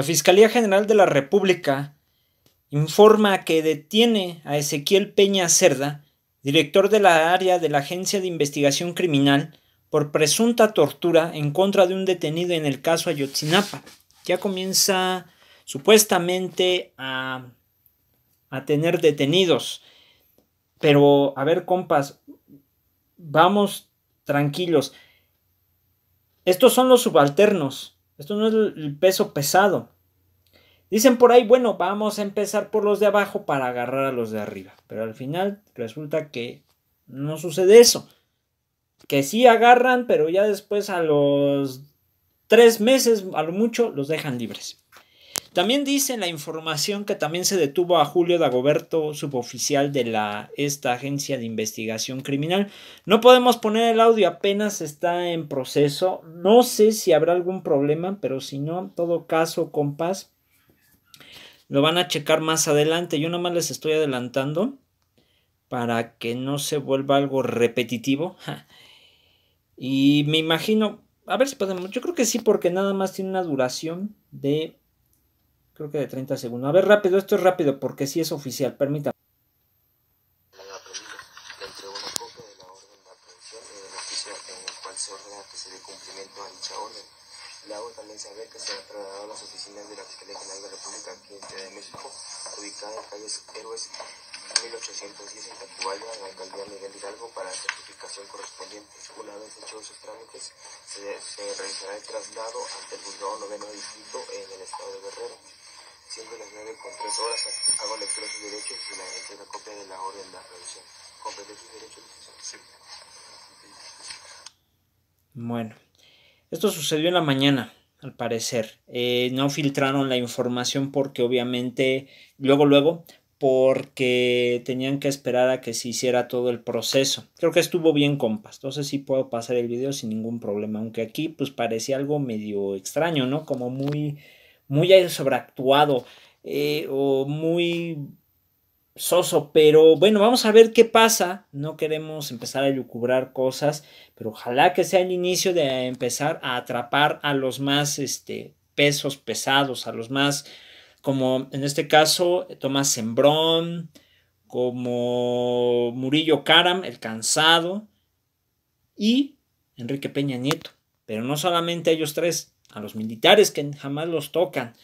La Fiscalía General de la República informa que detiene a Ezequiel Peña Cerda, director de la área de la Agencia de Investigación Criminal, por presunta tortura en contra de un detenido en el caso Ayotzinapa. Ya comienza supuestamente a, a tener detenidos. Pero, a ver, compas, vamos tranquilos. Estos son los subalternos. Esto no es el peso pesado. Dicen por ahí, bueno, vamos a empezar por los de abajo para agarrar a los de arriba. Pero al final resulta que no sucede eso. Que sí agarran, pero ya después a los tres meses, a lo mucho, los dejan libres. También dice la información que también se detuvo a Julio Dagoberto, suboficial de la, esta agencia de investigación criminal. No podemos poner el audio, apenas está en proceso. No sé si habrá algún problema, pero si no, en todo caso, compás, lo van a checar más adelante. Yo nada más les estoy adelantando para que no se vuelva algo repetitivo. Y me imagino, a ver si podemos, yo creo que sí, porque nada más tiene una duración de Creo que de 30 segundos. A ver, rápido, esto es rápido porque sí es oficial, permítame. se, realizará el traslado ante el juzgado noveno distrito en el estado de Guerrero. Bueno, esto sucedió en la mañana, al parecer. Eh, no filtraron la información porque obviamente, luego, luego, porque tenían que esperar a que se hiciera todo el proceso. Creo que estuvo bien, compas. Entonces sí puedo pasar el video sin ningún problema. Aunque aquí pues parecía algo medio extraño, ¿no? Como muy muy sobreactuado eh, o muy soso, pero bueno, vamos a ver qué pasa. No queremos empezar a lucubrar cosas, pero ojalá que sea el inicio de empezar a atrapar a los más este, pesos pesados, a los más, como en este caso, Tomás Sembrón, como Murillo Karam, el cansado, y Enrique Peña Nieto. Pero no solamente ellos tres, a los militares que jamás los tocan,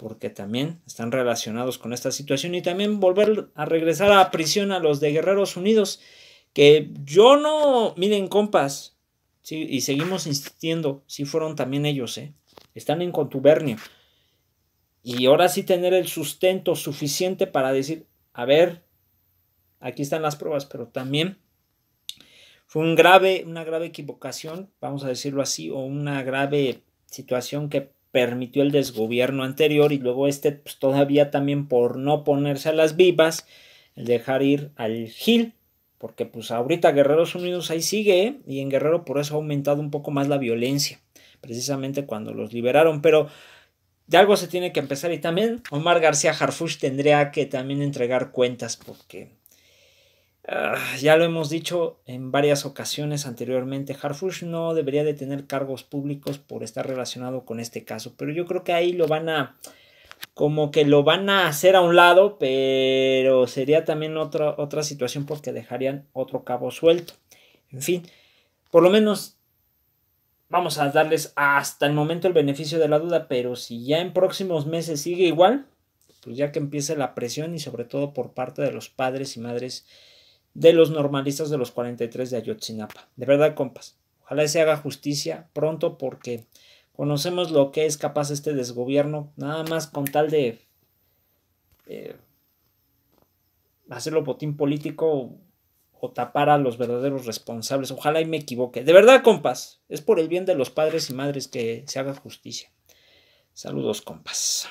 porque también están relacionados con esta situación y también volver a regresar a prisión a los de Guerreros Unidos, que yo no, miren compas, y seguimos insistiendo, si sí fueron también ellos, ¿eh? están en contubernio. Y ahora sí tener el sustento suficiente para decir, a ver, aquí están las pruebas, pero también fue un grave, una grave equivocación, vamos a decirlo así, o una grave situación que permitió el desgobierno anterior y luego este pues, todavía también por no ponerse a las vivas, el dejar ir al Gil, porque pues ahorita Guerreros Unidos ahí sigue ¿eh? y en Guerrero por eso ha aumentado un poco más la violencia, precisamente cuando los liberaron, pero de algo se tiene que empezar y también Omar García Harfush tendría que también entregar cuentas porque Ah, ya lo hemos dicho en varias ocasiones anteriormente, Harfush no debería de tener cargos públicos por estar relacionado con este caso, pero yo creo que ahí lo van a, como que lo van a hacer a un lado, pero sería también otra, otra situación porque dejarían otro cabo suelto. En fin, por lo menos vamos a darles hasta el momento el beneficio de la duda, pero si ya en próximos meses sigue igual, pues ya que empiece la presión y sobre todo por parte de los padres y madres de los normalistas de los 43 de Ayotzinapa. De verdad, compas, ojalá se haga justicia pronto porque conocemos lo que es capaz este desgobierno, nada más con tal de eh, hacerlo botín político o tapar a los verdaderos responsables. Ojalá y me equivoque. De verdad, compas, es por el bien de los padres y madres que se haga justicia. Saludos, compas.